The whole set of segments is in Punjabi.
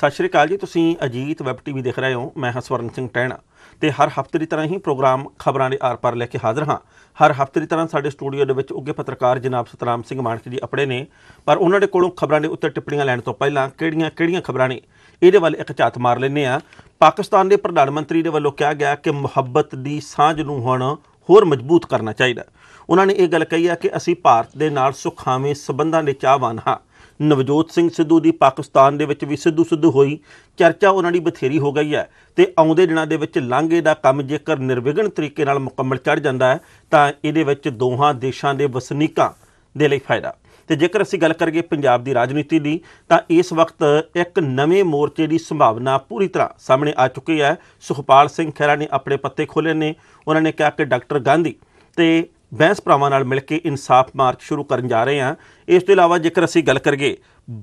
ਸਤਿ ਸ਼੍ਰੀ ਅਕਾਲ ਜੀ ਤੁਸੀਂ ਅਜੀਤ ਵੈਬ ਟੀਵੀ ਦੇਖ ਰਹੇ ਹੋ ਮੈਂ ਹਾਂ ਸਵਰਨ ਸਿੰਘ ਟੈਣਾ ਤੇ ਹਰ ਹਫਤੇ ਦੀ ਤਰ੍ਹਾਂ ਹੀ ਪ੍ਰੋਗਰਾਮ ਖਬਰਾਂ ਦੇ ਆਰ-ਪਾਰ ਲੈ ਕੇ ਹਾਜ਼ਰ ਹਾਂ ਹਰ ਹਫਤੇ ਦੀ ਤਰ੍ਹਾਂ ਸਾਡੇ ਸਟੂਡੀਓ ਦੇ ਵਿੱਚ ਉੱਗੇ ਪੱਤਰਕਾਰ ਜਨਾਬ ਸਤਰਾਮ ਸਿੰਘ ਮਾਨਕੀ ਜੀ ਆਪਣੇ ਨੇ ਪਰ ਉਹਨਾਂ ਦੇ ਕੋਲੋਂ ਖਬਰਾਂ ਦੇ ਉੱਤੇ ਟਿੱਪਣੀਆਂ ਲੈਣ ਤੋਂ ਪਹਿਲਾਂ ਕਿਹੜੀਆਂ-ਕਿਹੜੀਆਂ ਖਬਰਾਂ ਨੇ ਇਹਦੇ ਵੱਲ ਇੱਕ ਝਾਤ ਮਾਰ ਲੈਨੇ ਆ ਪਾਕਿਸਤਾਨ ਦੇ ਪ੍ਰਧਾਨ ਮੰਤਰੀ ਦੇ ਵੱਲੋਂ ਕਿਹਾ ਗਿਆ ਕਿ ਮੁਹੱਬਤ ਦੀ ਸਾਂਝ ਨੂੰ ਹੁਣ ਹੋਰ ਮਜ਼ਬੂਤ ਕਰਨਾ ਚਾਹੀਦਾ ਉਹਨਾਂ ਨੇ ਇਹ ਗੱਲ ਕਹੀ ਆ ਕਿ ਅਸੀਂ ਭਾਰਤ ਦੇ ਨਾਲ ਸੁਖਾਵੇਂ ਸਬੰਧਾਂ ਦੇ ਚਾਹਵਾਨ ਹਾਂ ਨਵਜੋਤ ਸਿੰਘ ਸਿੱਧੂ ਦੀ ਪਾਕਿਸਤਾਨ ਦੇ ਵਿੱਚ ਵੀ ਸਿੱਧੂ ਸਿੱਧੂ ਹੋਈ ਚਰਚਾ ਉਹਨਾਂ ਦੀ ਬਥੇਰੀ ਹੋ ਗਈ ਹੈ ਤੇ ਆਉਂਦੇ ਦਿਨਾਂ ਦੇ ਵਿੱਚ ਲਾਂਘੇ ਦਾ ਕੰਮ ਜੇਕਰ ਨਿਰਵਿਘਨ ਤਰੀਕੇ ਨਾਲ ਮੁਕੰਮਲ ਚੜ ਜਾਂਦਾ ਹੈ ਤਾਂ ਇਹਦੇ ਵਿੱਚ ਦੋਹਾਂ ਦੇਸ਼ਾਂ ਦੇ ਵਸਨੀਕਾਂ ਦੇ ਲਈ ਫਾਇਦਾ ਤੇ ਜੇਕਰ ਅਸੀਂ ਗੱਲ ਕਰੀਏ ਪੰਜਾਬ ਦੀ ਰਾਜਨੀਤੀ ਦੀ ਤਾਂ ਇਸ ਵਕਤ ਇੱਕ ਨਵੇਂ ਮੋਰਚੇ ਦੀ ਸੰਭਾਵਨਾ ਪੂਰੀ ਤਰ੍ਹਾਂ ਸਾਹਮਣੇ ਆ ਚੁੱਕੀ ਹੈ ਸੁਖਪਾਲ ਸਿੰਘ ਖਹਿਰਾ ਨੇ ਆਪਣੇ ਪੱਤੇ ਖੋਲੇ ਨੇ ਉਹਨਾਂ ਨੇ ਕਿਹਾ ਕਿ ਡਾਕਟਰ ਗਾਂਧੀ ਤੇ ਬੈਂਸ ਭਰਾਵਾਂ ਨਾਲ ਮਿਲ ਕੇ ਇਨਸਾਫ ਮਾਰਚ ਸ਼ੁਰੂ ਕਰਨ ਜਾ ਰਹੇ ਹਾਂ ਇਸ ਤੋਂ ਇਲਾਵਾ ਜੇਕਰ ਅਸੀਂ ਗੱਲ ਕਰੀਏ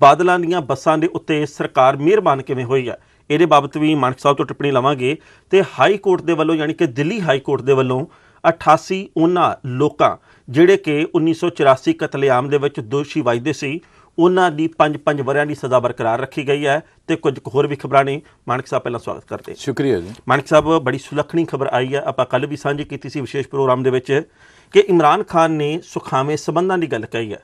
ਬਾਦਲਾਂ ਦੀਆਂ ਬੱਸਾਂ ਦੇ ਉੱਤੇ ਸਰਕਾਰ ਮਿਹਰਬਾਨ ਕਿਵੇਂ ਹੋਈ ਹੈ ਇਹਦੇ ਬਾਬਤ ਵੀ ਮਾਨਕ ਸਾਹਿਬ ਤੋਂ ਟਿੱਪਣੀ ਲਵਾਂਗੇ ਤੇ ਹਾਈ ਕੋਰਟ ਦੇ ਵੱਲੋਂ ਯਾਨੀ ਕਿ ਦਿੱਲੀ ਹਾਈ ਕੋਰਟ ਦੇ ਵੱਲੋਂ 88 ਉਹਨਾਂ ਲੋਕਾਂ ਜਿਹੜੇ ਕਿ 1984 ਕਤਲੇਆਮ ਦੇ ਵਿੱਚ ਦੋਸ਼ੀ ਵਜਦੇ ਸੀ ਉਹਨਾਂ ਦੀ 5-5 ਵਰਿਆਂ ਦੀ ਸਜ਼ਾ ਬਰਕਰਾਰ ਰੱਖੀ ਗਈ ਹੈ ਤੇ ਕੁਝ ਹੋਰ ਵੀ ਖਬਰਾਂ ਨੇ ਮਾਨਕ ਸਾਹਿਬ ਪਹਿਲਾਂ ਸਵਾਗਤ ਕਰਦੇ ਸ਼ੁਕਰੀਆ ਜੀ ਮਾਨਕ ਸਾਹਿਬ ਬੜੀ ਸੁਲੱਖਣੀ ਖਬਰ ਆਈ ਹੈ ਆਪਾਂ ਕੱਲ ਵੀ ਸਾਂਝੀ ਕੀਤੀ ਸੀ ਵਿਸ਼ੇਸ਼ ਪ੍ਰੋਗਰਾਮ ਦੇ ਵਿੱਚ ਕਿ ਇਮਰਾਨ ਖਾਨ ਨੇ ਸੁਖਾਵੇਂ ਸਬੰਧਾਂ ਦੀ ਗੱਲ ਕਹੀ ਹੈ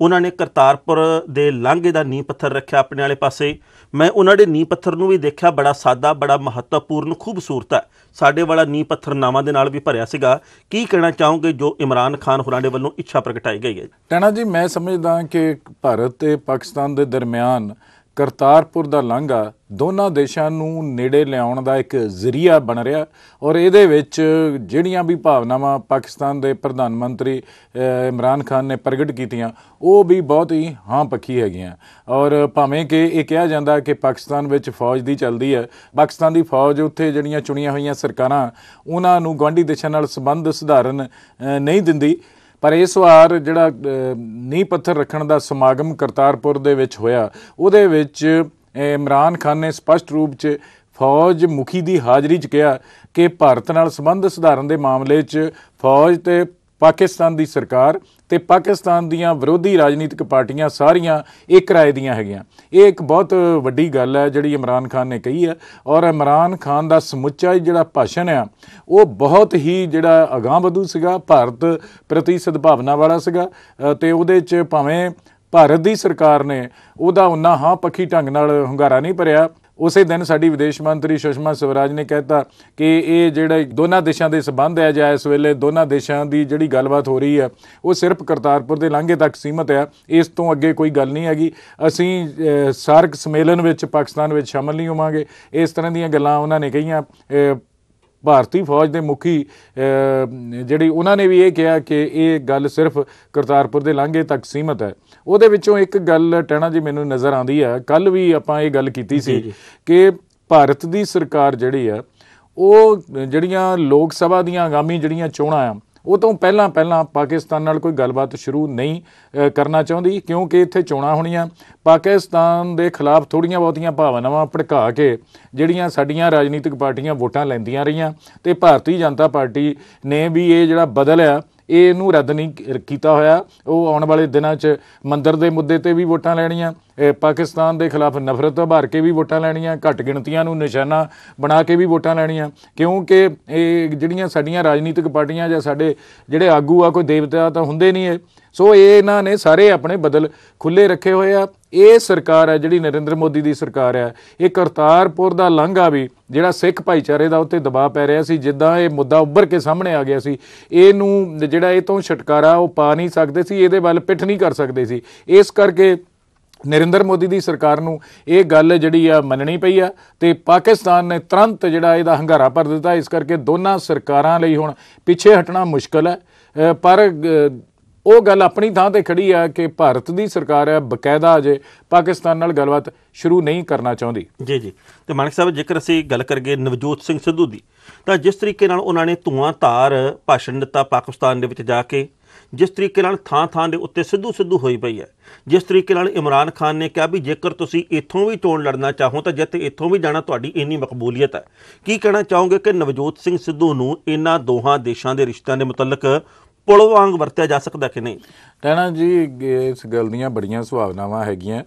ਉਹਨਾਂ ਨੇ ਕਰਤਾਰਪੁਰ ਦੇ ਲਾਂਘੇ ਦਾ ਨੀਂਹ ਪੱਥਰ ਰੱਖਿਆ ਆਪਣੇ ਵਾਲੇ ਪਾਸੇ ਮੈਂ ਉਹਨਾਂ ਦੇ ਨੀਂਹ ਪੱਥਰ ਨੂੰ ਵੀ ਦੇਖਿਆ ਬੜਾ ਸਾਦਾ ਬੜਾ ਮਹੱਤਵਪੂਰਨ ਖੂਬਸੂਰਤ ਹੈ ਸਾਡੇ ਵਾਲਾ ਨੀਂਹ ਪੱਥਰ ਨਾਵਾਂ ਦੇ ਨਾਲ ਵੀ ਭਰਿਆ ਸੀਗਾ ਕੀ ਕਹਿਣਾ ਚਾਹੋਗੇ ਜੋ ਇਮਰਾਨ ਖਾਨ ਹੋਰਾਂ ਦੇ ਵੱਲੋਂ ਇੱਛਾ ਪ੍ਰਗਟਾਈ ਗਈ ਹੈ ਟਣਾ ਜੀ ਮੈਂ ਸਮਝਦਾ ਕਿ ਭਾਰਤ ਤੇ ਪਾਕਿਸਤਾਨ ਦੇ ਦਰਮਿਆਨ ਕਰਤਾਰਪੁਰ ਦਾ ਲੰਘਾ ਦੋਨਾਂ ਦੇਸ਼ਾਂ ਨੂੰ ਨੇੜੇ ਲਿਆਉਣ ਦਾ ਇੱਕ ਜ਼ਰੀਆ ਬਣ ਰਿਹਾ ਔਰ ਇਹਦੇ ਵਿੱਚ ਜਿਹੜੀਆਂ ਵੀ ਭਾਵਨਾਵਾਂ ਪਾਕਿਸਤਾਨ ਦੇ ਪ੍ਰਧਾਨ ਮੰਤਰੀ ਇਮਰਾਨ ਖਾਨ ਨੇ ਪ੍ਰਗਟ ਕੀਤੀਆਂ ਉਹ ਵੀ ਬਹੁਤ ਹੀ ਹਾਂ ਪੱਕੀ ਹੈਗੀਆਂ ਔਰ ਭਾਵੇਂ ਕਿ ਇਹ ਕਿਹਾ ਜਾਂਦਾ ਕਿ ਪਾਕਿਸਤਾਨ ਵਿੱਚ ਫੌਜ ਦੀ ਚੱਲਦੀ ਹੈ ਪਾਕਿਸਤਾਨ ਦੀ ਫੌਜ ਉੱਥੇ ਜਿਹੜੀਆਂ ਚੁਣੀਆਂ ਹੋਈਆਂ ਸਰਕਾਰਾਂ ਉਹਨਾਂ ਨੂੰ ਗਵਾਂਢੀ ਦੇਸ਼ਾਂ ਨਾਲ ਸੰਬੰਧ ਸੁਧਾਰਨ ਨਹੀਂ ਦਿੰਦੀ ਪਰ ਇਸ ਵਾਰ ਜਿਹੜਾ ਨੀਂਹ ਪੱਥਰ ਰੱਖਣ ਦਾ ਸਮਾਗਮ ਕਰਤਾਰਪੁਰ ਦੇ ਵਿੱਚ ਹੋਇਆ ਉਹਦੇ ਵਿੱਚ ਇਮਰਾਨ ਖਾਨ ਨੇ ਸਪਸ਼ਟ ਰੂਪ 'ਚ ਫੌਜ ਮੁਖੀ ਦੀ ਹਾਜ਼ਰੀ 'ਚ ਕਿਹਾ ਕਿ ਭਾਰਤ ਨਾਲ ਸੰਬੰਧ ਸੁਧਾਰਨ ਦੇ ਮਾਮਲੇ 'ਚ ਫੌਜ ਤੇ ਪਾਕਿਸਤਾਨ ਦੀ ਸਰਕਾਰ ਤੇ ਪਾਕਿਸਤਾਨ ਦੀਆਂ ਵਿਰੋਧੀ ਰਾਜਨੀਤਿਕ ਪਾਰਟੀਆਂ ਸਾਰੀਆਂ ਇੱਕ ਰਾਏ ਦੀਆਂ ਹੈਗੀਆਂ ਇਹ ਇੱਕ ਬਹੁਤ ਵੱਡੀ ਗੱਲ ਹੈ ਜਿਹੜੀ ਇਮਰਾਨ ਖਾਨ ਨੇ ਕਹੀ ਹੈ ਔਰ ਇਮਰਾਨ ਖਾਨ ਦਾ ਸਮੁੱਚਾ ਜਿਹੜਾ ਭਾਸ਼ਣ ਆ ਉਹ ਬਹੁਤ ਹੀ ਜਿਹੜਾ ਵਧੂ ਸੀਗਾ ਭਾਰਤ ਪ੍ਰਤੀ ਸਦਭਾਵਨਾ ਵਾਲਾ ਸੀਗਾ ਤੇ ਉਹਦੇ 'ਚ ਭਾਵੇਂ ਭਾਰਤ ਦੀ ਸਰਕਾਰ ਨੇ ਉਹਦਾ ਉਨਾ ਹਾਂ ਪੱਖੀ ਢੰਗ ਨਾਲ ਹੰਗਾਰਾ ਨਹੀਂ ਭਰਿਆ ਉਸੇ ਦਿਨ ਸਾਡੀ ਵਿਦੇਸ਼ ਮੰਤਰੀ ਸੁਸ਼ਮਾ ਸਵਰਾਜ ਨੇ ਕਹਿਤਾ ਕਿ ਇਹ ਜਿਹੜਾ ਦੋਨਾਂ ਦੇਸ਼ਾਂ ਦੇ ਸਬੰਧ ਹੈ ਜਾਇ ਇਸ ਵੇਲੇ ਦੋਨਾਂ ਦੇਸ਼ਾਂ ਦੀ ਜਿਹੜੀ ਗੱਲਬਾਤ ਹੋ ਰਹੀ ਹੈ ਉਹ ਸਿਰਫ ਕਰਤਾਰਪੁਰ ਦੇ ਲਾਂਘੇ ਤੱਕ ਸੀਮਤ ਹੈ ਇਸ ਤੋਂ ਅੱਗੇ ਕੋਈ ਗੱਲ ਨਹੀਂ ਹੈਗੀ ਅਸੀਂ ਸਾਰਕ ਸਮੇਲਨ ਵਿੱਚ ਪਾਕਿਸਤਾਨ ਵਿੱਚ ਸ਼ਾਮਲ ਨਹੀਂ ਹੋਵਾਂਗੇ ਇਸ ਤਰ੍ਹਾਂ ਦੀਆਂ ਗੱਲਾਂ ਉਹਨਾਂ ਨੇ ਕਹੀਆਂ ਭਾਰਤੀ ਫੌਜ ਦੇ ਮੁਖੀ ਜਿਹੜੀ ਉਹਨਾਂ ਨੇ ਵੀ ਇਹ ਕਿਹਾ ਕਿ ਇਹ ਗੱਲ ਸਿਰਫ ਕਰਤਾਰਪੁਰ ਦੇ ਲਾਂਘੇ ਤੱਕ ਸੀਮਤ ਹੈ ਉਹਦੇ ਵਿੱਚੋਂ ਇੱਕ ਗੱਲ ਟਹਿਣਾ ਜੀ ਮੈਨੂੰ ਨਜ਼ਰ ਆਉਂਦੀ ਹੈ ਕੱਲ ਵੀ ਆਪਾਂ ਇਹ ਗੱਲ ਕੀਤੀ ਸੀ ਕਿ ਭਾਰਤ ਦੀ ਸਰਕਾਰ ਜਿਹੜੀ ਆ ਉਹ ਜਿਹੜੀਆਂ ਲੋਕ ਸਭਾ ਦੀਆਂ ਆਗਾਮੀ ਜਿਹੜੀਆਂ ਚੋਣਾਂ ਆ ਉਹ ਤੋਂ ਪਹਿਲਾਂ ਪਹਿਲਾਂ ਪਾਕਿਸਤਾਨ ਨਾਲ ਕੋਈ ਗੱਲਬਾਤ ਸ਼ੁਰੂ ਨਹੀਂ ਕਰਨਾ ਚਾਹੁੰਦੀ ਕਿਉਂਕਿ ਇੱਥੇ ਚੋਣਾਂ ਹੋਣੀਆਂ ਪਾਕਿਸਤਾਨ ਦੇ ਖਿਲਾਫ ਥੋੜੀਆਂ ਬਹੁਤੀਆਂ ਭਾਵਨਾਵਾਂ ਭੜਕਾ ਕੇ ਜਿਹੜੀਆਂ ਸਾਡੀਆਂ ਰਾਜਨੀਤਿਕ ਪਾਰਟੀਆਂ ਵੋਟਾਂ ਲੈਂਦੀਆਂ ਰਹੀਆਂ ਤੇ ਭਾਰਤੀ ਜਨਤਾ ਪਾਰਟੀ ਨੇ ਵੀ ਇਹ ਜਿਹੜਾ ਬਦਲ ਆ ਇਹ ਇਹਨੂੰ ਰੱਦ ਨਹੀਂ ਕੀਤਾ ਹੋਇਆ ਉਹ ਆਉਣ ਵਾਲੇ ਦਿਨਾਂ 'ਚ ਮੰਦਰ ਦੇ ਮੁੱਦੇ ਤੇ ਵੀ ਵੋਟਾਂ ਲੈਣੀਆਂ ਪਾਕਿਸਤਾਨ ਦੇ ਖਿਲਾਫ ਨਫ਼ਰਤ ਉਭਾਰ ਭਰ ਕੇ ਵੀ ਵੋਟਾਂ ਲੈਣੀਆਂ ਘੱਟ ਗਿਣਤੀਆਂ ਨੂੰ ਨਿਸ਼ਾਨਾ ਬਣਾ ਕੇ ਵੀ ਵੋਟਾਂ ਲੈਣੀਆਂ ਕਿਉਂਕਿ ਇਹ ਜਿਹੜੀਆਂ ਸਾਡੀਆਂ ਰਾਜਨੀਤਿਕ ਪਾਰਟੀਆਂ ਜਾਂ ਸਾਡੇ ਜਿਹੜੇ ਆਗੂ ਆ ਕੋਈ ਦੇਵਤਾ ਤਾਂ ਹੁੰਦੇ ਨਹੀਂ ਇਹ ਸੋ ਇਹ ਇਹਨਾਂ ਨੇ ਸਾਰੇ ਆਪਣੇ ਬਦਲ ਖੁੱਲੇ ਰੱਖੇ ਹੋਏ ਆ ਇਹ ਸਰਕਾਰ ਹੈ ਜਿਹੜੀ ਨਰਿੰਦਰ ਮੋਦੀ ਦੀ ਸਰਕਾਰ ਹੈ ਇਹ ਕਰਤਾਰਪੁਰ ਦਾ ਲੰਘਾ ਵੀ ਜਿਹੜਾ ਸਿੱਖ ਭਾਈਚਾਰੇ ਦਾ ਉੱਤੇ ਦਬਾਅ ਪੈ ਰਿਹਾ ਸੀ ਜਿੱਦਾਂ ਇਹ ਮੁੱਦਾ ਉੱਭਰ ਕੇ ਸਾਹਮਣੇ ਆ ਗਿਆ ਸੀ ਇਹ ਨੂੰ ਜਿਹੜਾ ਇਹ ਤੋਂ ਛਟਕਾਰਾ ਉਹ ਪਾ ਨਹੀਂ ਸਕਦੇ ਸੀ ਇਹਦੇ ਵੱਲ ਪਿੱਠ ਨਹੀਂ ਕਰ ਸਕਦੇ ਸੀ ਇਸ ਕਰਕੇ ਨਰਿੰਦਰ ਮੋਦੀ ਦੀ ਸਰਕਾਰ ਨੂੰ ਇਹ ਗੱਲ ਜਿਹੜੀ ਆ ਮੰਨਣੀ ਪਈ ਆ ਤੇ ਪਾਕਿਸਤਾਨ ਨੇ ਤੁਰੰਤ ਜਿਹੜਾ ਇਹਦਾ ਹੰਗਾਰਾ ਭਰ ਦਿੱਤਾ ਇਸ ਕਰਕੇ ਦੋਨਾਂ ਸਰਕਾਰਾਂ ਲਈ ਹੁਣ ਪਿੱਛੇ ਹਟਣਾ ਮੁਸ਼ਕਲ ਹੈ ਪਰ ਉਹ ਗੱਲ ਆਪਣੀ ਥਾਂ ਤੇ ਖੜੀ ਆ ਕਿ ਭਾਰਤ ਦੀ ਸਰਕਾਰ ਹੈ ਬਕਾਇਦਾ ਅਜੇ ਪਾਕਿਸਤਾਨ ਨਾਲ ਗੱਲਬਾਤ ਸ਼ੁਰੂ ਨਹੀਂ ਕਰਨਾ ਚਾਹੁੰਦੀ ਜੀ ਜੀ ਤੇ ਮਾਨਕ ਸਾਹਿਬ ਜੇਕਰ ਅਸੀਂ ਗੱਲ ਕਰਗੇ ਨਵਜੋਤ ਸਿੰਘ ਸਿੱਧੂ ਦੀ ਤਾਂ ਜਿਸ ਤਰੀਕੇ ਨਾਲ ਉਹਨਾਂ ਨੇ ਧੂਆਂ ਧਾਰ ਭਾਸ਼ਣ ਦਿੱਤਾ ਪਾਕਿਸਤਾਨ ਦੇ ਵਿੱਚ ਜਾ ਕੇ ਜਿਸ ਤਰੀਕੇ ਨਾਲ ਥਾਂ-ਥਾਂ ਦੇ ਉੱਤੇ ਸਿੱਧੂ ਸਿੱਧੂ ਹੋਈ ਪਈ ਹੈ ਜਿਸ ਤਰੀਕੇ ਨਾਲ ਇਮਰਾਨ ਖਾਨ ਨੇ ਕਿਹਾ ਵੀ ਜੇਕਰ ਤੁਸੀਂ ਇੱਥੋਂ ਵੀ ਚੋਣ ਲੜਨਾ ਚਾਹੋ ਤਾਂ ਜਿੱਥੇ ਇੱਥੋਂ ਵੀ ਜਾਣਾ ਤੁਹਾਡੀ ਇੰਨੀ ਮਕਬੂਲੀਅਤ ਹੈ ਕੀ ਕਹਿਣਾ ਚਾਹੋਗੇ ਕਿ ਨਵਜੋਤ ਸਿੰਘ ਸਿੱਧੂ ਨੂੰ ਇਹਨਾਂ ਦੋਹਾਂ ਦੇਸ਼ਾਂ ਦੇ ਰਿਸ਼ਤਿਆਂ ਦੇ ਮੁਤਲਕ ਪੁਲ ਵਾਂਗ ਵਰਤਿਆ ਜਾ ਸਕਦਾ ਕਿ ਨਹੀਂ ਰਹਿਣਾ ਜੀ ਇਸ ਗੱਲ ਦੀਆਂ ਬੜੀਆਂ ਸੁਭਾਵਨਾਵਾਂ ਹੈਗੀਆਂ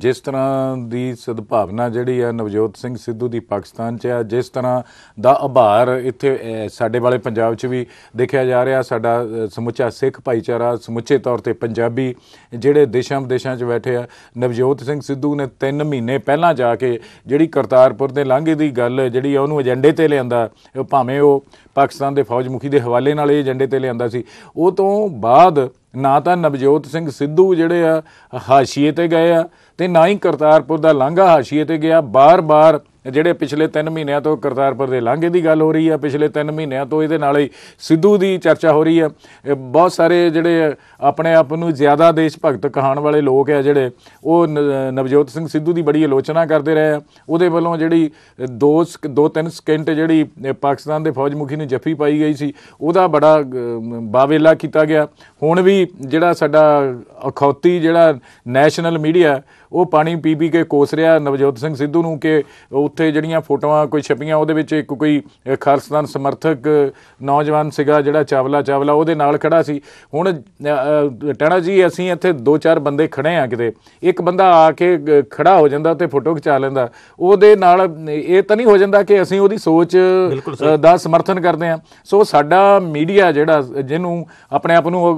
ਜਿਸ ਤਰ੍ਹਾਂ ਦੀ ਸਦਭਾਵਨਾ ਜਿਹੜੀ ਆ ਨਵਜੋਤ ਸਿੰਘ ਸਿੱਧੂ ਦੀ ਪਾਕਿਸਤਾਨ 'ਚ ਆ ਜਿਸ ਤਰ੍ਹਾਂ ਦਾ ਆਭਾਰ ਇੱਥੇ ਸਾਡੇ ਵਾਲੇ ਪੰਜਾਬ 'ਚ ਵੀ ਦੇਖਿਆ ਜਾ ਰਿਹਾ ਸਾਡਾ ਸਮੁੱਚਾ ਸਿੱਖ ਭਾਈਚਾਰਾ ਸਮੁੱਚੇ ਤੌਰ ਤੇ ਪੰਜਾਬੀ ਜਿਹੜੇ ਦੇਸ਼ਾਂ ਵਿਦੇਸ਼ਾਂ 'ਚ ਬੈਠੇ ਆ ਨਵਜੋਤ ਸਿੰਘ ਸਿੱਧੂ ਨੇ 3 ਮਹੀਨੇ ਪਹਿਲਾਂ ਜਾ ਕੇ ਜਿਹੜੀ ਕਰਤਾਰਪੁਰ ਦੇ ਲਾਂਘੇ ਦੀ ਗੱਲ ਜਿਹੜੀ ਉਹਨੂੰ ਏਜੰਡੇ ਤੇ ਲਿਆਂਦਾ ਭਾਵੇਂ ਉਹ ਪਾਕਿਸਤਾਨ ਦੇ ਫੌਜ ਮੁਖੀ ਦੇ ਹਵਾਲੇ ਨਾਲ ਇਹ ਏਜੰਡੇ ਤੇ ਲਿਆਂਦਾ ਸੀ ਉਹ ਤੋਂ ਬਾਅਦ ਨਾ ਤਾਂ ਨਵਜੋਤ ਸਿੰਘ ਸਿੱਧੂ ਜਿਹੜੇ ਆ ਹਾਸ਼ੀਏ ਤੇ ਗਏ ਆ ਤੇ ਨਾ ਹੀ ਕਰਤਾਰਪੁਰ ਦਾ ਲਾਂਘਾ ਹਾਸ਼ੀਏ ਤੇ ਗਿਆ ਬਾਰ-ਬਾਰ ਜਿਹੜੇ ਪਿਛਲੇ 3 ਮਹੀਨਿਆਂ ਤੋਂ ਕਰਤਾਰਪੁਰ ਦੇ ਲਾਂਘੇ ਦੀ ਗੱਲ ਹੋ ਰਹੀ ਹੈ ਪਿਛਲੇ 3 ਮਹੀਨਿਆਂ ਤੋਂ ਇਹਦੇ ਨਾਲ ਹੀ ਸਿੱਧੂ ਦੀ ਚਰਚਾ ਹੋ ਰਹੀ ਹੈ ਬਹੁਤ ਸਾਰੇ ਜਿਹੜੇ ਆਪਣੇ ਆਪ ਨੂੰ ਜ਼ਿਆਦਾ ਦੇਸ਼ ਭਗਤ ਕਹਾਣ ਵਾਲੇ ਲੋਕ ਆ ਜਿਹੜੇ ਉਹ ਨਵਜੋਤ ਸਿੰਘ ਸਿੱਧੂ ਦੀ ਬੜੀ ਆਲੋਚਨਾ ਕਰਦੇ ਰਹੇ ਆ ਉਹਦੇ ਵੱਲੋਂ ਜਿਹੜੀ 2 2-3 ਸਕਿੰਟ ਜਿਹੜੀ ਪਾਕਿਸਤਾਨ ਦੇ ਫੌਜ ਮੁਖੀ ਨੂੰ ਜੱਫੀ ਪਾਈ ਗਈ ਸੀ ਉਹਦਾ ਬੜਾ ਬਾਵੇਲਾ ਕੀਤਾ ਗਿਆ ਹੁਣ ਵੀ ਜਿਹੜਾ ਸਾਡਾ ਅਖੌਤੀ ਜਿਹੜਾ ਨੈਸ਼ਨਲ ਮੀਡੀਆ ਉਹ ਪਾਣੀ ਪੀ ਪੀ ਕੇ ਕੋਸ ਰਿਹਾ ਨਵਜੋਤ ਸਿੰਘ ਸਿੱਧੂ ਨੂੰ ਕਿ ਉੱਥੇ ਜਿਹੜੀਆਂ ਫੋਟੋਆਂ ਕੋਈ ਛਪੀਆਂ ਉਹਦੇ ਵਿੱਚ ਇੱਕ ਕੋਈ ਖਾਲਸਤਾਨ ਸਮਰਥਕ ਨੌਜਵਾਨ ਸਿਗਾ ਜਿਹੜਾ ਚਾਵਲਾ ਚਾਵਲਾ ਉਹਦੇ ਨਾਲ ਖੜਾ ਸੀ ਹੁਣ ਟਣਾ ਜੀ ਅਸੀਂ ਇੱਥੇ ਦੋ ਚਾਰ ਬੰਦੇ ਖੜੇ ਆ ਕਿਤੇ ਇੱਕ ਬੰਦਾ ਆ ਕੇ ਖੜਾ ਹੋ ਜਾਂਦਾ ਤੇ ਫੋਟੋ ਖਿਚਾ ਲੈਂਦਾ ਉਹਦੇ ਨਾਲ ਇਹ ਤਾਂ ਨਹੀਂ ਹੋ ਜਾਂਦਾ ਕਿ ਅਸੀਂ ਉਹਦੀ ਸੋਚ ਦਾ ਸਮਰਥਨ ਕਰਦੇ ਆ ਸੋ ਸਾਡਾ ਮੀਡੀਆ ਜਿਹੜਾ ਜਿਹਨੂੰ ਆਪਣੇ ਆਪ ਨੂੰ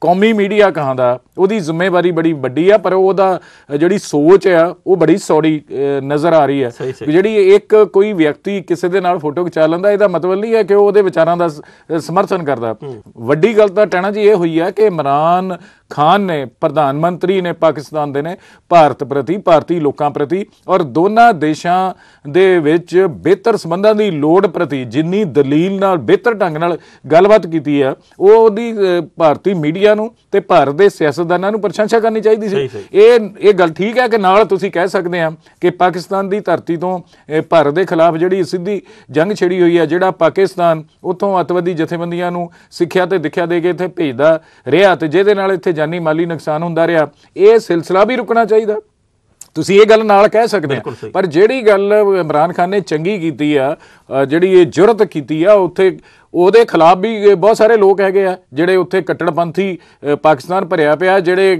ਕੌਮੀ ਮੀਡੀਆ ਕਹਾਂਦਾ ਉਹਦੀ ਜ਼ਿੰਮੇਵਾਰੀ ਬੜੀ ਵੱਡੀ ਆ ਪਰ ਉਹਦਾ ਜਿਹੜੀ ਜਿਹੜੀ ਸੋਚ ਆ ਉਹ ਬੜੀ ਸੌਰੀ ਨਜ਼ਰ ਆ ਰਹੀ ਹੈ ਕਿ ਜਿਹੜੀ ਇੱਕ ਕੋਈ ਵਿਅਕਤੀ ਕਿਸੇ ਦੇ ਨਾਲ ਫੋਟੋ ਖਿਚਾ ਲੈਂਦਾ ਇਹਦਾ ਮਤਲਬ ਨਹੀਂ ਹੈ ਕਿ ਉਹ ਉਹਦੇ ਵਿਚਾਰਾਂ ਦਾ ਸਮਰਥਨ ਕਰਦਾ ਵੱਡੀ ਗੱਲ ਤਾਂ ਟਹਿਣਾ ਜੀ ਇਹ ਹੋਈ ਹੈ ਕਿ ਇਮਰਾਨ ਖਾਨ ਨੇ ਪ੍ਰਧਾਨ ਮੰਤਰੀ ਨੇ ਪਾਕਿਸਤਾਨ ਦੇ ਨੇ ਭਾਰਤ ਪ੍ਰਤੀ ਭਾਰਤੀ ਲੋਕਾਂ ਪ੍ਰਤੀ ਔਰ ਦੋਨਾਂ ਦੇਸ਼ਾਂ ਦੇ ਵਿੱਚ ਬਿਹਤਰ ਸਬੰਧਾਂ ਦੀ ਲੋੜ ਪ੍ਰਤੀ ਜਿੰਨੀ ਦਲੀਲ ਨਾਲ ਬਿਹਤਰ ਢੰਗ ਨਾਲ ਗੱਲਬਾਤ ਕੀਤੀ ਹੈ ਉਹ ਉਹਦੀ ਭਾਰਤੀ ਮੀਡੀਆ ਨੂੰ ਤੇ ਭਾਰਤ ਦੇ ਸਿਆਸਤਦਾਨਾਂ ਨੂੰ ਪ੍ਰਸ਼ੰਸਾ ਕਰਨੀ ਚਾਹੀਦੀ ਸੀ ਇਹ ਇਹ ਗੱਲ ਠੀਕ ਠੀਕ ਹੈ ਕਿ ਨਾਲ ਤੁਸੀਂ ਕਹਿ ਸਕਦੇ ਆ ਕਿ ਪਾਕਿਸਤਾਨ ਦੀ ਧਰਤੀ ਤੋਂ ਭਾਰਤ ਦੇ ਖਿਲਾਫ ਜਿਹੜੀ ਸਿੱਧੀ ਜੰਗ ਛੇੜੀ ਹੋਈ ਹੈ ਜਿਹੜਾ ਪਾਕਿਸਤਾਨ ਉਥੋਂ ਅਤਵਾਦੀ ਜਥੇਬੰਦੀਆਂ ਨੂੰ ਸਿੱਖਿਆ ਤੇ ਦਿਖਿਆ ਦੇ ਕੇ ਇੱਥੇ ਭੇਜਦਾ ਰਿਹਾ ਤੇ ਜਿਹਦੇ ਨਾਲ ਇੱਥੇ ਜਾਨੀ ਮਾਲੀ ਨੁਕਸਾਨ ਹੁੰਦਾ ਰਿਹਾ ਇਹ ਸਿਲਸਿਲਾ ਵੀ ਰੁਕਣਾ ਚਾਹੀਦਾ ਤੁਸੀਂ ਇਹ ਗੱਲ ਨਾਲ ਕਹਿ ਸਕਦੇ ਹੋ ਪਰ ਜਿਹੜੀ ਗੱਲ ਇਮਰਾਨ ਖਾਨ ਨੇ ਚੰਗੀ ਕੀਤੀ ਆ ਜਿਹੜੀ ਇਹ ਜੁਰਤ ਕੀਤੀ ਆ ਉੱਥੇ ਉਹਦੇ ਖਿਲਾਫ ਵੀ ਬਹੁਤ ਸਾਰੇ ਲੋਕ ਹੈਗੇ ਆ ਜਿਹੜੇ ਉੱਥੇ ਕੱਟੜਪੰਥੀ ਪਾਕਿਸਤਾਨ ਭਰਿਆ ਪਿਆ ਜਿਹੜੇ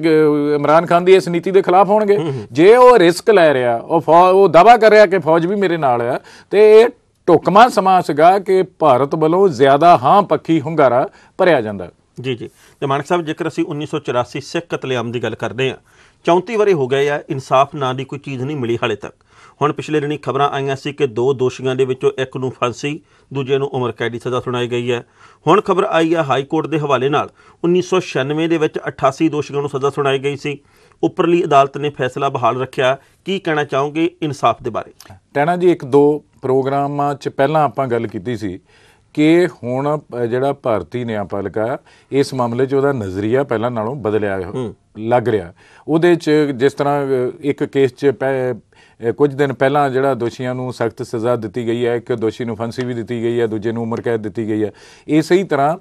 ਇਮਰਾਨ ਖਾਨ ਦੀ ਇਸ ਨੀਤੀ ਦੇ ਖਿਲਾਫ ਹੋਣਗੇ ਜੇ ਉਹ ਰਿਸਕ ਲੈ ਰਿਹਾ ਉਹ ਉਹ ਦਾਵਾ ਕਰ ਰਿਹਾ ਕਿ ਫੌਜ ਵੀ ਮੇਰੇ ਨਾਲ ਆ ਤੇ ਇਹ ਟੋਕਮਾ ਸਮਾਸਗਾ ਸੀਗਾ ਕਿ ਭਾਰਤ ਵੱਲੋਂ ਜ਼ਿਆਦਾ ਹਾਂ ਪੱਖੀ ਹੁੰਗਾਰਾ ਭਰਿਆ ਜਾਂਦਾ ਜੀ ਜੀ ਤੇ ਮਾਨਕ ਸਾਹਿਬ ਜੇਕਰ ਅਸੀਂ 1984 ਸਿੱਖ ਕਤਲੇਆਮ ਦੀ ਗੱਲ ਕਰਦੇ ਹਾਂ 34 ਵਰੇ ਹੋ ਗਏ ਆ ਇਨਸਾਫ ਨਾਂ ਦੀ ਕੋਈ ਚੀਜ਼ ਨਹੀਂ ਮਿਲੀ ਹਾਲੇ ਤੱਕ ਹੁਣ ਪਿਛਲੇ ਦਿਨੀ ਖਬਰਾਂ ਆਈਆਂ ਸੀ ਕਿ ਦੋ ਦੋਸ਼ੀਆਂ ਦੇ ਵਿੱਚੋਂ ਇੱਕ ਨੂੰ ਫਾਂਸੀ ਦੂਜੇ ਨੂੰ ਉਮਰ ਕੈਦੀ ਸਜ਼ਾ ਸੁਣਾਈ ਗਈ ਹੈ ਹੁਣ ਖਬਰ ਆਈ ਹੈ ਹਾਈ ਕੋਰਟ ਦੇ ਹਵਾਲੇ ਨਾਲ 1996 ਦੇ ਵਿੱਚ 88 ਦੋਸ਼ੀਆਂ ਨੂੰ ਸਜ਼ਾ ਸੁਣਾਈ ਗਈ ਸੀ ਉੱਪਰਲੀ ਅਦਾਲਤ ਨੇ ਫੈਸਲਾ ਬਹਾਲ ਰੱਖਿਆ ਕੀ ਕਹਿਣਾ ਚਾਹੋਗੇ ਇਨਸਾਫ ਦੇ ਬਾਰੇ ਟੈਣਾ ਜੀ ਇੱਕ ਦੋ ਪ੍ਰੋਗਰਾਮਾਂ 'ਚ ਪਹਿਲਾਂ ਆਪਾਂ ਗੱਲ ਕੀਤੀ ਸੀ ਕਿ ਹੁਣ ਜਿਹੜਾ ਭਾਰਤੀ ਨਿਆਂਪਾਲਿਕਾ ਇਸ ਮਾਮਲੇ 'ਚ ਉਹਦਾ ਨਜ਼ਰੀਆ ਪਹਿਲਾਂ ਨਾਲੋਂ ਬਦਲਿਆ ਲੱਗ ਰਿਹਾ ਉਹਦੇ 'ਚ ਜਿਸ ਤਰ੍ਹਾਂ ਇੱਕ ਕੇਸ 'ਚ ਕੁਝ ਦਿਨ ਪਹਿਲਾਂ ਜਿਹੜਾ ਦੋਸ਼ੀਆਂ ਨੂੰ ਸਖਤ ਸਜ਼ਾ ਦਿੱਤੀ ਗਈ ਹੈ ਕਿ ਦੋਸ਼ੀ ਨੂੰ ਫਾਂਸੀ ਵੀ ਦਿੱਤੀ ਗਈ ਹੈ ਦੂਜੇ ਨੂੰ ਉਮਰ ਕੈਦ ਦਿੱਤੀ ਗਈ ਹੈ ਇਸੇ ਹੀ ਤਰ੍ਹਾਂ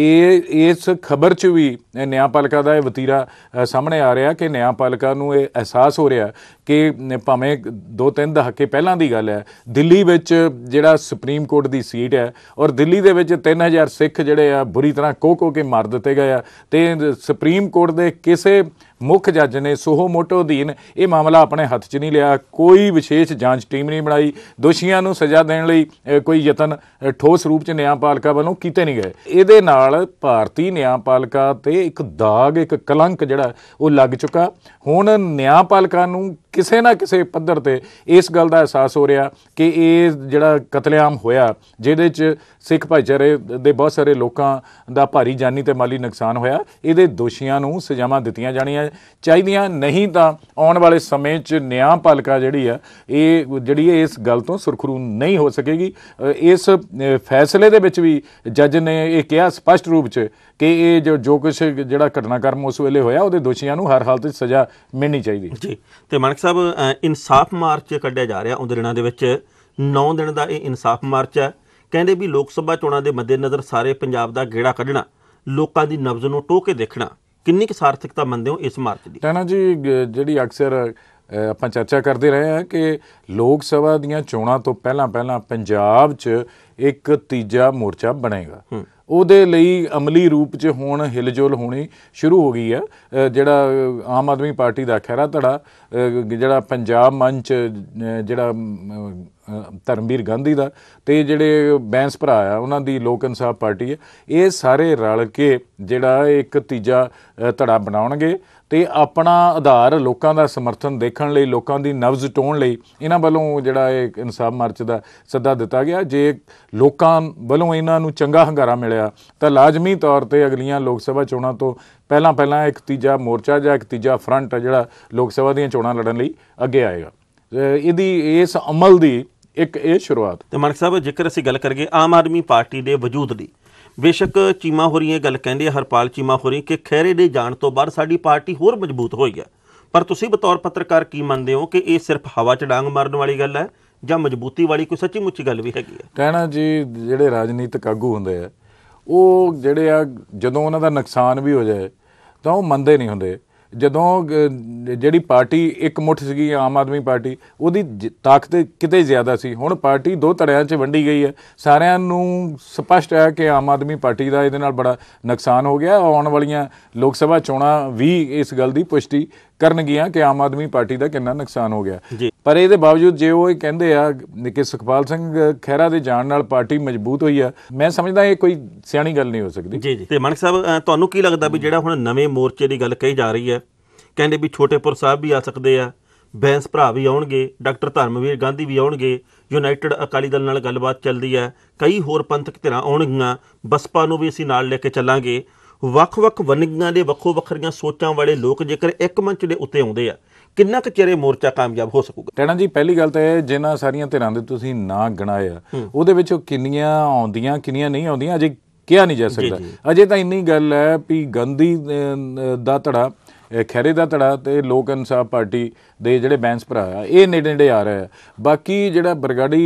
ਇਹ ਇਸ ਖਬਰ 'ਚ ਵੀ ਨਿਆਂਪਾਲਿਕਾ ਦਾ ਇਹ ਵਤੀਰਾ ਸਾਹਮਣੇ ਆ ਰਿਹਾ ਕਿ ਨਿਆਂਪਾਲਿਕਾ ਨੂੰ ਇਹ ਅਹਿਸਾਸ ਹੋ ਰਿਹਾ ਕਿ ਭਾਵੇਂ ਦੋ ਤਿੰਨ ਦਹਾਕੇ ਪਹਿਲਾਂ ਦੀ ਗੱਲ ਹੈ ਦਿੱਲੀ ਵਿੱਚ ਜਿਹੜਾ ਸੁਪਰੀਮ ਕੋਰਟ ਦੀ ਸੀਟ ਹੈ ਔਰ ਦਿੱਲੀ ਦੇ ਵਿੱਚ 3000 ਸਿੱਖ ਜਿਹੜੇ ਆ ਬੁਰੀ ਤਰ੍ਹਾਂ ਕੋਕੋ ਕੇ ਮਾਰ ਦਿੱਤੇ ਗਏ ਆ ਤੇ ਸੁਪਰੀਮ ਕੋਰਟ ਦੇ ਕਿਸੇ ਮੁੱਖ ਜੱਜ ਨੇ ਸੋਹੋ ਮੋਟੋ ਅਧੀਨ ਇਹ ਮਾਮਲਾ ਆਪਣੇ ਹੱਥ 'ਚ ਨਹੀਂ ਲਿਆ ਕੋਈ ਵਿਸ਼ੇਸ਼ ਜਾਂਚ ਟੀਮ ਨਹੀਂ ਬਣਾਈ ਦੋਸ਼ੀਆਂ ਨੂੰ ਸਜ਼ਾ ਦੇਣ ਲਈ ਕੋਈ ਯਤਨ ਠੋਸ ਰੂਪ 'ਚ ਨਿਆਂਪਾਲਿਕਾ ਵੱਲੋਂ ਕੀਤੇ ਨਹੀਂ ਗਏ ਇਹਦੇ ਨਾਲ ਭਾਰਤੀ ਨਿਆਂਪਾਲਿਕਾ ਤੇ ਇੱਕ ਦਾਗ ਇੱਕ ਕਲੰਕ ਜਿਹੜਾ ਉਹ ਲੱਗ ਚੁੱਕਾ ਹੁਣ ਨਿਆਂਪਾਲਿਕਾ ਨੂੰ ਕਿਸੇ ਨਾ ਕਿਸੇ ਪੱਧਰ ਤੇ ਇਸ ਗੱਲ ਦਾ ਅਹਿਸਾਸ ਹੋ ਰਿਹਾ ਕਿ ਇਹ ਜਿਹੜਾ ਕਤਲੇਆਮ ਹੋਇਆ ਜਿਹਦੇ 'ਚ ਸਿੱਖ ਭਾਈਚਾਰੇ ਦੇ ਬਹੁਤ ਸਾਰੇ ਲੋਕਾਂ ਦਾ ਭਾਰੀ ਜਾਨੀ ਤੇ ਮਾਲੀ ਨੁਕਸਾਨ ਹੋਇਆ ਇਹਦੇ ਦੋਸ਼ੀਆਂ ਨੂੰ ਸਜ਼ਾਵਾਂ ਦਿੱਤੀਆਂ ਜਾਣੀਆਂ ਚਾਹੀਦੀਆਂ ਨਹੀਂ ਤਾਂ ਆਉਣ ਵਾਲੇ ਸਮੇਂ 'ਚ ਨਿਆਂ ਪਾਲਕਾ ਜਿਹੜੀ ਆ ਇਹ ਜਿਹੜੀ ਇਸ ਗੱਲ ਤੋਂ ਸੁਰਖਰੂ ਨਹੀਂ ਹੋ ਸਕੇਗੀ ਇਸ ਫੈਸਲੇ ਦੇ ਵਿੱਚ ਵੀ ਜੱਜ ਨੇ ਇਹ ਕਿਹਾ ਸਪਸ਼ਟ ਰੂਪ 'ਚ ਕਿ ਇਹ ਜੋ ਜੋ ਕੁਝ ਜਿਹੜਾ ਘਟਨਾਕ੍ਰਮ ਉਸ ਵੇਲੇ ਹੋਇਆ ਉਹਦੇ ਦੋਸ਼ੀਆਂ ਨੂੰ ਹਰ ਹਾਲਤ 'ਚ ਸਜ਼ਾ ਮਿਲਣੀ ਚਾਹੀਦੀ ਜੀ ਤੇ ਮਾਨਕ ਸਾਹਿਬ ਇਨਸਾਫ ਮਾਰਚ ਕੱਢਿਆ ਜਾ ਰਿਹਾ ਉਹਦੇ ਦਿਨਾਂ ਦੇ ਵਿੱਚ 9 ਦਿਨ ਦਾ ਇਹ ਇਨਸਾਫ ਮਾਰਚ ਹੈ ਕਹਿੰਦੇ ਵੀ ਲੋਕ ਸਭਾ ਚੋਣਾਂ ਦੇ ਮੱਦੇਨਜ਼ਰ ਸਾਰੇ ਪੰਜਾਬ ਦਾ ਗੇੜਾ ਕੱਢਣਾ ਲੋਕਾਂ ਦੀ ਨਬਜ਼ ਨੂੰ ਟੋਕੇ ਕੇ ਦੇਖਣਾ ਕਿੰਨੀ ਕੁ ਸਾਰਥਕਤਾ ਮੰਨਦੇ ਹੋ ਇਸ ਮਾਰਚ ਦੀ ਟਾਣਾ ਜੀ ਜਿਹੜੀ ਅਕਸਰ ਆਪਾਂ ਚਰਚਾ ਕਰਦੇ ਰਹੇ ਹਾਂ ਕਿ ਲੋਕ ਸਭਾ ਦੀਆਂ ਚੋਣਾਂ ਤੋਂ ਪਹਿਲਾਂ ਪਹਿਲਾਂ ਪੰਜਾਬ 'ਚ ਇੱਕ ਤੀਜਾ ਮੋਰਚਾ ਬਣੇਗਾ ਉਹਦੇ ਲਈ ਅਮਲੀ ਰੂਪ 'ਚ ਹੁਣ ਹਿਲਜੁਲ ਹੋਣੀ ਸ਼ੁਰੂ ਹੋ ਗਈ ਹੈ ਜਿਹੜਾ ਆਮ ਆਦਮੀ ਪਾਰਟੀ ਦਾ ਖਹਿਰਾ ਧੜਾ ਜਿਹੜਾ ਪੰਜਾਬ ਮੰਚ ਜਿਹੜਾ ਧਰਮਵੀਰ ਗਾਂਧੀ ਦਾ ਤੇ ਜਿਹੜੇ ਬੈਂਸ ਭਰਾ ਆ ਉਹਨਾਂ ਦੀ ਲੋਕ ਇਨਸਾਫ ਪਾਰਟੀ ਹੈ ਇਹ ਸਾਰੇ ਰਲ ਕੇ ਜਿਹੜਾ ਇੱਕ ਤੀਜਾ ਧੜਾ ਬਣਾਉਣਗੇ ਤੇ ਆਪਣਾ ਆਧਾਰ ਲੋਕਾਂ ਦਾ ਸਮਰਥਨ ਦੇਖਣ ਲਈ ਲੋਕਾਂ ਦੀ ਨਬਜ਼ ਟੋਣ ਲਈ ਇਹਨਾਂ ਵੱਲੋਂ ਜਿਹੜਾ ਇਹ ਇਨਸਾਫ ਮਾਰਚ ਦਾ ਸੱਦਾ ਦਿੱਤਾ ਗਿਆ ਜੇ ਲੋਕਾਂ ਵੱਲੋਂ ਇਹਨਾਂ ਨੂੰ ਚੰਗਾ ਹੰਗਾਰਾ ਮਿਲਿਆ ਤਾਂ ਲਾਜ਼ਮੀ ਤੌਰ ਤੇ ਅਗਲੀਆਂ ਲੋਕ ਸਭਾ ਚੋਣਾਂ ਤੋਂ ਪਹਿਲਾਂ ਪਹਿਲਾਂ ਇੱਕ ਤੀਜਾ ਮੋਰਚਾ ਜਾਂ ਇੱਕ ਤੀਜਾ ਫਰੰਟ ਜਿਹੜਾ ਲੋਕ ਸਭਾ ਦੀਆਂ ਚੋਣਾਂ ਲੜਨ ਲਈ ਅੱਗੇ ਆਏਗਾ ਇਹਦੀ ਇਸ ਅਮਲ ਦੀ ਇੱਕ ਇਹ ਸ਼ੁਰੂਆਤ ਤੇ ਮਨਕ ਸਾਹਿਬ ਜੇਕਰ ਅਸੀਂ ਗੱਲ ਕਰੀਏ ਆਮ ਆਦਮੀ ਪਾਰਟੀ ਦੇ ਵਜੂਦ ਦੀ ਬੇਸ਼ੱਕ ਚੀਮਾ ਹੋਰੀ ਇਹ ਗੱਲ ਕਹਿੰਦੇ ਆ ਹਰਪਾਲ ਚੀਮਾ ਹੋਰੀ ਕਿ ਖੈਰੇ ਦੇ ਜਾਣ ਤੋਂ ਬਾਅਦ ਸਾਡੀ ਪਾਰਟੀ ਹੋਰ ਮਜ਼ਬੂਤ ਹੋਈ ਹੈ ਪਰ ਤੁਸੀਂ ਬਤੌਰ ਪੱਤਰਕਾਰ ਕੀ ਮੰਨਦੇ ਹੋ ਕਿ ਇਹ ਸਿਰਫ ਹਵਾ 'ਚ ਡਾਂਗ ਮਾਰਨ ਵਾਲੀ ਗੱਲ ਹੈ ਜਾਂ ਮਜ਼ਬੂਤੀ ਵਾਲੀ ਕੋਈ ਸੱਚੀ ਮੁੱਚੀ ਗੱਲ ਵੀ ਹੈਗੀ ਹੈ ਕਹਿਣਾ ਜੀ ਜਿਹੜੇ ਰਾਜਨੀਤਿਕ ਆਗੂ ਹੁੰਦੇ ਆ ਉਹ ਜਿਹੜੇ ਆ ਜਦੋਂ ਉਹਨਾਂ ਦਾ ਨੁਕਸਾਨ ਵੀ ਹੋ ਜਾਏ ਤਾਂ ਉਹ ਮੰਨਦੇ ਨਹੀਂ ਹੁੰਦੇ ਜਦੋਂ ਜਿਹੜੀ ਪਾਰਟੀ ਇੱਕ ਮੁੱਠ ਸੀਗੀ ਆਮ ਆਦਮੀ ਪਾਰਟੀ ਉਹਦੀ ਤਾਕਤ ਕਿਤੇ ਜ਼ਿਆਦਾ ਸੀ ਹੁਣ ਪਾਰਟੀ ਦੋ ਧੜਿਆਂ 'ਚ ਵੰਡੀ ਗਈ ਹੈ ਸਾਰਿਆਂ ਨੂੰ ਸਪਸ਼ਟ ਹੈ ਕਿ ਆਮ ਆਦਮੀ ਪਾਰਟੀ ਦਾ ਇਹਦੇ ਨਾਲ ਬੜਾ ਨੁਕਸਾਨ ਹੋ ਗਿਆ ਆਉਣ ਵਾਲੀਆਂ ਲੋਕ ਸਭਾ ਚੋਣਾਂ ਵੀ ਇਸ ਗੱਲ ਦੀ ਪੁਸ਼ਟੀ ਕਰਨਗੀਆਂ ਕਿ ਆਮ ਆਦਮੀ ਪਾਰਟੀ ਦਾ ਕਿੰਨਾ ਨੁਕਸਾਨ ਹੋ ਗਿਆ ਪਰ ਇਹਦੇ ਬਾਵਜੂਦ ਜੇ ਉਹ ਇਹ ਕਹਿੰਦੇ ਆ ਕਿ ਸੁਖਪਾਲ ਸਿੰਘ ਖਹਿਰਾ ਦੇ ਜਾਣ ਨਾਲ ਪਾਰਟੀ ਮਜ਼ਬੂਤ ਹੋਈ ਆ ਮੈਂ ਸਮਝਦਾ ਇਹ ਕੋਈ ਸਿਆਣੀ ਗੱਲ ਨਹੀਂ ਹੋ ਸਕਦੀ ਜੀ ਤੇ ਮਨਕ ਸਾਹਿਬ ਤੁਹਾਨੂੰ ਕੀ ਲੱਗਦਾ ਵੀ ਜਿਹੜਾ ਹੁਣ ਨਵੇਂ ਮੋਰਚੇ ਦੀ ਗੱਲ ਕਹੀ ਜਾ ਰਹੀ ਹੈ ਕਹਿੰਦੇ ਵੀ ਛੋਟੇਪੁਰ ਸਾਹਿਬ ਵੀ ਆ ਸਕਦੇ ਆ ਬੈਂਸ ਭਰਾ ਵੀ ਆਉਣਗੇ ਡਾਕਟਰ ਧਰਮਵੀਰ ਗਾਂਧੀ ਵੀ ਆਉਣਗੇ ਯੂਨਾਈਟਿਡ ਅਕਾਲੀ ਦਲ ਨਾਲ ਗੱਲਬਾਤ ਚੱਲਦੀ ਹੈ ਕਈ ਹੋਰ ਪੰਥਕ ਧਿਰਾਂ ਆਉਣਗੀਆਂ ਬਸਪਾ ਨੂੰ ਵੀ ਅਸੀਂ ਨਾਲ ਲੈ ਕੇ ਚੱਲਾਂਗੇ ਵੱਖ-ਵੱਖ ਵਨਿਗਾਂ ਦੇ ਵੱਖੋ ਵੱਖਰੀਆਂ ਸੋਚਾਂ ਵਾਲੇ ਲੋਕ ਜੇਕਰ ਇੱਕ ਮੰਚ ਦੇ ਉੱਤੇ ਆਉਂਦੇ ਆ ਕਿੰਨਾ ਕੁ ਚਿਹਰੇ ਮੋਰਚਾ ਕਾਮਯਾਬ ਹੋ ਸਕੂਗਾ ਟੈਣਾ ਜੀ ਪਹਿਲੀ ਗੱਲ ਤਾਂ ਇਹ ਜਿਨ੍ਹਾਂ ਸਾਰੀਆਂ ਧਿਰਾਂ ਦੇ ਤੁਸੀਂ ਨਾਂ ਗਣਾਇਆ ਉਹਦੇ ਵਿੱਚੋਂ ਕਿੰਨੀਆਂ ਆਉਂਦੀਆਂ ਕਿੰਨੀਆਂ ਨਹੀਂ ਆਉਂਦੀਆਂ ਅਜੇ ਕਿਹਾ ਨਹੀਂ ਜਾ ਸਕਦਾ ਅਜੇ ਤਾਂ ਇੰਨੀ ਗੱਲ ਹੈ ਵੀ ਗੰਦੀ ਦਾ ਧੜਾ ਖੈਰੇ ਦਾ ਧੜਾ ਤੇ ਲੋਕ ਇਨਸਾਫ ਪਾਰਟੀ ਦੇ ਜਿਹੜੇ ਬੈਂਸ ਭਰਾ ਆ ਇਹ ਨੇੜੇ ਨੇੜੇ ਆ ਰਹੇ ਆ ਬਾਕੀ ਜਿਹੜਾ ਬਰਗਾੜੀ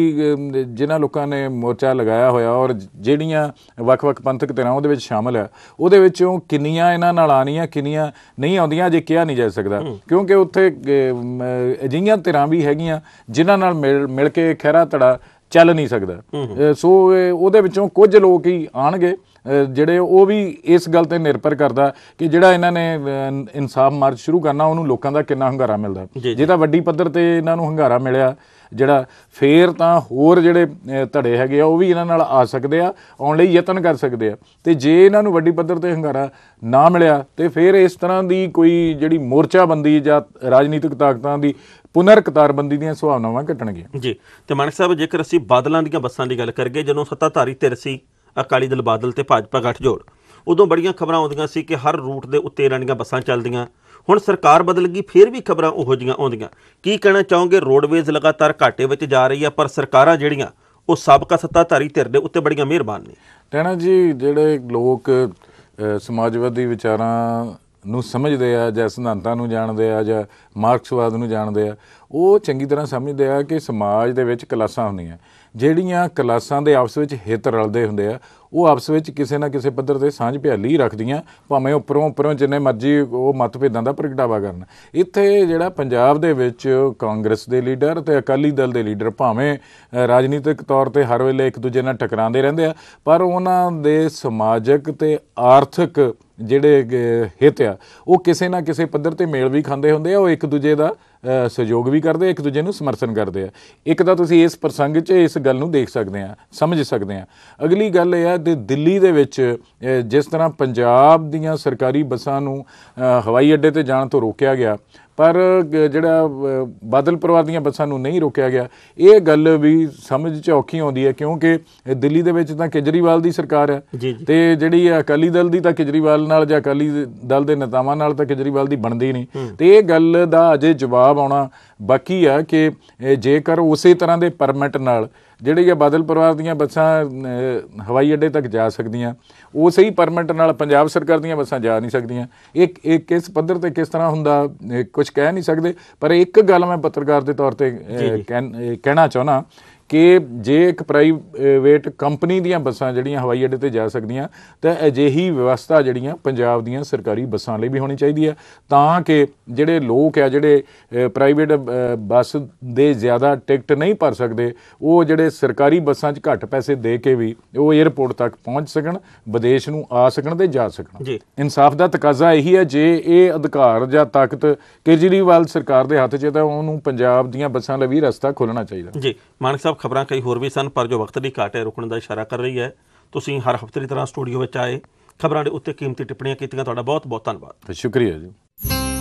ਜਿਨ੍ਹਾਂ ਲੋਕਾਂ ਨੇ ਮੋਰਚਾ ਲਗਾਇਆ ਹੋਇਆ ਔਰ ਜਿਹੜੀਆਂ ਵੱਖ-ਵੱਖ ਪੰਥਕ ਧਿਰਾਂ ਉਹਦੇ ਵਿੱਚ ਸ਼ਾਮਲ ਆ ਉਹਦੇ ਵਿੱਚੋਂ ਕਿੰਨੀਆਂ ਇਹਨਾਂ ਨਾਲ ਆਣੀਆਂ ਕਿੰਨੀਆਂ ਨਹੀਂ ਆਉਂਦੀਆਂ ਜੇ ਕਿਹਾ ਨਹੀਂ ਜਾ ਸਕਦਾ ਕਿਉਂਕਿ ਉੱਥੇ ਅਜਿਹੀਆਂ ਧਿਰਾਂ ਵੀ ਹੈਗੀਆਂ ਜਿਨ੍ਹਾਂ ਨਾਲ ਮਿਲ ਕੇ ਖੈਰਾ ਧੜਾ ਚੱਲ ਨਹੀਂ ਸਕਦਾ ਸੋ ਉਹਦੇ ਵਿੱਚੋਂ ਕੁਝ ਲੋਕ ਹੀ ਆਣਗੇ ਜਿਹੜੇ ਉਹ ਵੀ ਇਸ ਗੱਲ ਤੇ ਨਿਰਭਰ ਕਰਦਾ ਕਿ ਜਿਹੜਾ ਇਹਨਾਂ ਨੇ ਇਨਸਾਫ ਮਾਰਚ ਸ਼ੁਰੂ ਕਰਨਾ ਉਹਨੂੰ ਲੋਕਾਂ ਦਾ ਕਿੰਨਾ ਹੰਗਾਰਾ ਮਿਲਦਾ ਜੇ ਤਾਂ ਵੱਡੀ ਪੱਧਰ ਤੇ ਇਹਨਾਂ ਨੂੰ ਹੰਗਾਰਾ ਮਿਲਿਆ ਜਿਹੜਾ ਫੇਰ ਤਾਂ ਹੋਰ ਜਿਹੜੇ ਧੜੇ ਹੈਗੇ ਆ ਉਹ ਵੀ ਇਹਨਾਂ ਨਾਲ ਆ ਸਕਦੇ ਆ ਆਉਣ ਲਈ ਯਤਨ ਕਰ ਸਕਦੇ ਆ ਤੇ ਜੇ ਇਹਨਾਂ ਨੂੰ ਵੱਡੀ ਪੱਧਰ ਤੇ ਹੰਗਾਰਾ ਨਾ ਮਿਲਿਆ ਤੇ ਫੇਰ ਇਸ ਤਰ੍ਹਾਂ ਦੀ ਕੋਈ ਜਿਹੜੀ ਮੋਰਚਾਬੰਦੀ ਜਾਂ ਰਾਜਨੀਤਿਕ ਤਾਕਤਾਂ ਦੀ ਪੁਨਰ ਕਤਾਰਬੰਦੀ ਦੀਆਂ ਸੁਭਾਵਨਾਵਾਂ ਘਟਣਗੀਆਂ ਜੀ ਤੇ ਮਾਨਕ ਸਾਹਿਬ ਜੇਕਰ ਅਸੀਂ ਬਾਦਲਾਂ ਦੀਆਂ ਬੱਸਾਂ ਦੀ ਗੱਲ ਕਰਗੇ ਜਦੋਂ ਸੱਤਾਧਾਰੀ ਧਿਰ ਸੀ ਅਕਾਲੀ ਦਲ ਬਾਦਲ ਤੇ ਭਾਜਪਾ ਗੱਠਜੋੜ ਉਦੋਂ ਬੜੀਆਂ ਖਬਰਾਂ ਆਉਂਦੀਆਂ ਸੀ ਕਿ ਹਰ ਰੂਟ ਦੇ ਉੱਤੇ ਰਣੀਆਂ ਬੱਸਾਂ ਚੱਲਦੀਆਂ ਹੁਣ ਸਰਕਾਰ ਬਦਲ ਗਈ ਫੇਰ ਵੀ ਖਬਰਾਂ ਉਹੋ ਜੀਆਂ ਆਉਂਦੀਆਂ ਕੀ ਕਹਿਣਾ ਚਾਹੋਗੇ ਰੋਡਵੇਜ਼ ਲਗਾਤਾਰ ਘਾਟੇ ਵਿੱਚ ਜਾ ਰਹੀ ਆ ਪਰ ਸਰਕਾਰਾਂ ਜਿਹੜੀਆਂ ਉਹ ਸਾਬਕਾ ਸੱਤਾਧਾਰੀ ਧਿਰ ਦੇ ਉੱਤੇ ਬੜੀਆਂ ਮਿਹਰਬਾਨ ਨੇ ਕਹਿਣਾ ਜੀ ਜਿਹੜੇ ਲੋਕ ਸਮਾਜਵਾਦੀ ਵਿਚਾਰਾਂ ਨੂੰ ਸਮਝਦੇ ਆ ਜਾਂ ਸਿਧਾਂਤਾਂ ਨੂੰ ਜਾਣਦੇ ਆ ਜਾਂ ਮਾਰਕਸਵਾਦ ਨੂੰ ਜਾਣਦੇ ਆ ਉਹ ਚੰਗੀ ਤਰ੍ਹਾਂ ਸਮਝਦੇ ਆ ਕਿ ਸਮਾਜ ਦੇ ਵਿੱਚ ਕਲਾਸਾਂ ਹੁੰਦੀਆਂ ਜਿਹੜੀਆਂ ਕਲਾਸਾਂ ਦੇ ਆਪਸ ਵਿੱਚ ਹਿੱਤ ਰਲਦੇ ਹੁੰਦੇ ਆ ਉਹ ਆਪਸ ਵਿੱਚ ਕਿਸੇ ਨਾ ਕਿਸੇ ਪੱਧਰ ਤੇ ਸਾਂਝ ਭਿਆਲੀ ਰੱਖਦੀਆਂ ਭਾਵੇਂ ਉੱਪਰੋਂ ਉੱਪਰੋਂ ਜਿੰਨੇ ਮਰਜ਼ੀ ਉਹ ਮਤਭੇਦਾਂ ਦਾ ਪ੍ਰਗਟਾਵਾ ਕਰਨ ਇੱਥੇ ਜਿਹੜਾ ਪੰਜਾਬ ਦੇ ਵਿੱਚ ਕਾਂਗਰਸ ਦੇ ਲੀਡਰ ਤੇ ਅਕਾਲੀ ਦਲ ਦੇ ਲੀਡਰ ਭਾਵੇਂ ਰਾਜਨੀਤਿਕ ਤੌਰ ਤੇ ਹਰ ਵੇਲੇ ਇੱਕ ਦੂਜੇ ਨਾਲ ਟਕਰਾਉਂਦੇ ਰਹਿੰਦੇ ਆ ਪਰ ਉਹਨਾਂ ਦੇ ਸਮਾਜਿਕ ਤੇ ਆਰਥਿਕ ਜਿਹੜੇ ਹਿੱਤ ਆ ਉਹ ਕਿਸੇ ਨਾ ਕਿਸੇ ਪੱਧਰ ਤੇ ਮੇਲ ਵੀ ਖਾਂਦੇ ਹੁੰਦੇ ਆ ਉਹ ਇੱਕ ਦੂਜੇ ਦਾ ਸਹਿਯੋਗ ਵੀ ਕਰਦੇ ਇੱਕ ਦੂਜੇ ਨੂੰ ਸਮਰਥਨ ਕਰਦੇ ਆ ਇੱਕ ਤਾਂ ਤੁਸੀਂ ਇਸ ਪ੍ਰਸੰਗ 'ਚ ਇਸ ਗੱਲ ਨੂੰ ਦੇਖ ਸਕਦੇ ਆ ਸਮਝ ਸਕਦੇ ਆ ਅਗਲੀ ਗੱਲ ਇਹ ਆ ਕਿ ਦਿੱਲੀ ਦੇ ਵਿੱਚ ਜਿਸ ਤਰ੍ਹਾਂ ਪੰਜਾਬ ਦੀਆਂ ਸਰਕਾਰੀ ਬੱਸਾਂ ਨੂੰ ਹਵਾਈ ਅੱਡੇ ਤੇ ਜਾਣ ਤੋਂ ਰੋਕਿਆ ਗਿਆ ਪਰ ਜਿਹੜਾ ਬਾਦਲ ਪਰਿਵਾਰ ਦੀਆਂ ਬੱਸਾਂ ਨੂੰ ਨਹੀਂ ਰੋਕਿਆ ਗਿਆ ਇਹ ਗੱਲ ਵੀ ਸਮਝ ਚ ਔਖੀ ਆਉਂਦੀ ਹੈ ਕਿਉਂਕਿ ਦਿੱਲੀ ਦੇ ਵਿੱਚ ਤਾਂ ਕੇਜਰੀਵਾਲ ਦੀ ਸਰਕਾਰ ਹੈ ਤੇ ਜਿਹੜੀ ਅਕਾਲੀ ਦਲ ਦੀ ਤਾਂ ਕੇਜਰੀਵਾਲ ਨਾਲ ਜਾਂ ਅਕਾਲੀ ਦਲ ਦੇ ਨੇਤਾਵਾਂ ਨਾਲ ਤਾਂ ਕੇਜਰੀਵਾਲ ਦੀ ਬਣਦੀ ਨਹੀਂ ਤੇ ਇਹ ਗੱਲ ਦਾ ਅਜੇ ਜਵਾਬ ਆਉਣਾ ਬਾਕੀ ਆ ਕਿ ਜੇਕਰ ਉਸੇ ਤਰ੍ਹਾਂ ਦੇ ਪਰਮਿਟ ਨਾਲ ਜਿਹੜੀ ਇਹ ਬਾਦਲ ਪਰਿਵਾਰ ਦੀਆਂ ਬੱਸਾਂ ਹਵਾਈ ਅੱਡੇ ਤੱਕ ਜਾ ਸਕਦੀਆਂ ਉਹ ਸਹੀ ਪਰਮਿਟ ਨਾਲ ਪੰਜਾਬ ਸਰਕਾਰ ਦੀਆਂ ਬੱਸਾਂ ਜਾ ਨਹੀਂ ਸਕਦੀਆਂ ਇੱਕ ਇੱਕ ਕਿਸ ਪੱਧਰ ਤੇ ਕਿਸ ਤਰ੍ਹਾਂ ਹੁੰਦਾ ਕੁਝ ਕਹਿ ਨਹੀਂ ਸਕਦੇ ਪਰ ਇੱਕ ਗੱਲ ਮੈਂ ਪੱਤਰਕਾਰ ਦੇ ਤੌਰ ਤੇ ਕਹਿਣਾ ਚਾਹਣਾ ਕਿ ਜੇ ਇੱਕ ਪ੍ਰਾਈਵੇਟ ਕੰਪਨੀ ਦੀਆਂ ਬੱਸਾਂ ਜਿਹੜੀਆਂ ਹਵਾਈ ਅੱਡੇ ਤੇ ਜਾ ਸਕਦੀਆਂ ਤਾਂ ਅਜਿਹੀ ਵਿਵਸਥਾ ਜਿਹੜੀਆਂ ਪੰਜਾਬ ਦੀਆਂ ਸਰਕਾਰੀ ਬੱਸਾਂ ਲਈ ਵੀ ਹੋਣੀ ਚਾਹੀਦੀ ਹੈ ਤਾਂ ਕਿ ਜਿਹੜੇ ਲੋਕ ਆ ਜਿਹੜੇ ਪ੍ਰਾਈਵੇਟ ਬੱਸ ਦੇ ਜ਼ਿਆਦਾ ਟਿਕਟ ਨਹੀਂ ਭਰ ਸਕਦੇ ਉਹ ਜਿਹੜੇ ਸਰਕਾਰੀ ਬੱਸਾਂ 'ਚ ਘੱਟ ਪੈਸੇ ਦੇ ਕੇ ਵੀ ਉਹ 에ਅਰਪੋਰਟ ਤੱਕ ਪਹੁੰਚ ਸਕਣ ਵਿਦੇਸ਼ ਨੂੰ ਆ ਸਕਣ ਤੇ ਜਾ ਸਕਣ ਇਨਸਾਫ ਦਾ ਤਕਾਜ਼ਾ ਇਹੀ ਹੈ ਜੇ ਇਹ ਅਧਿਕਾਰ ਜਾਂ ਤਾਕਤ ਕੇਜਰੀਵਾਲ ਸਰਕਾਰ ਦੇ ਹੱਥ 'ਚ ਹੈ ਤਾਂ ਉਹਨੂੰ ਪੰਜਾਬ ਦੀਆਂ ਬੱਸਾਂ ਲਈ ਵੀ ਰਸਤਾ ਖੋਲਣਾ ਚਾਹੀਦਾ ਜੀ ਮਾਨਕ ਸਾਹਿਬ ਸਾਹਿਬ ਖਬਰਾਂ ਕਈ ਹੋਰ ਵੀ ਸਨ ਪਰ ਜੋ ਵਕਤ ਦੀ ਘਾਟ ਹੈ ਰੁਕਣ ਦਾ ਇਸ਼ਾਰਾ ਕਰ ਰਹੀ ਹੈ ਤੁਸੀਂ ਹਰ ਹਫਤੇ ਦੀ ਤਰ੍ਹਾਂ ਸਟੂਡੀਓ ਵਿੱਚ ਆਏ ਖਬਰਾਂ ਦੇ ਉੱਤੇ ਕੀਮਤੀ ਟਿੱਪਣੀਆਂ ਕੀਤੀਆਂ ਤੁਹਾਡਾ ਬਹੁਤ ਬਹੁਤ ਧੰਨਵਾਦ ਸ਼ੁਕਰੀਆ ਜੀ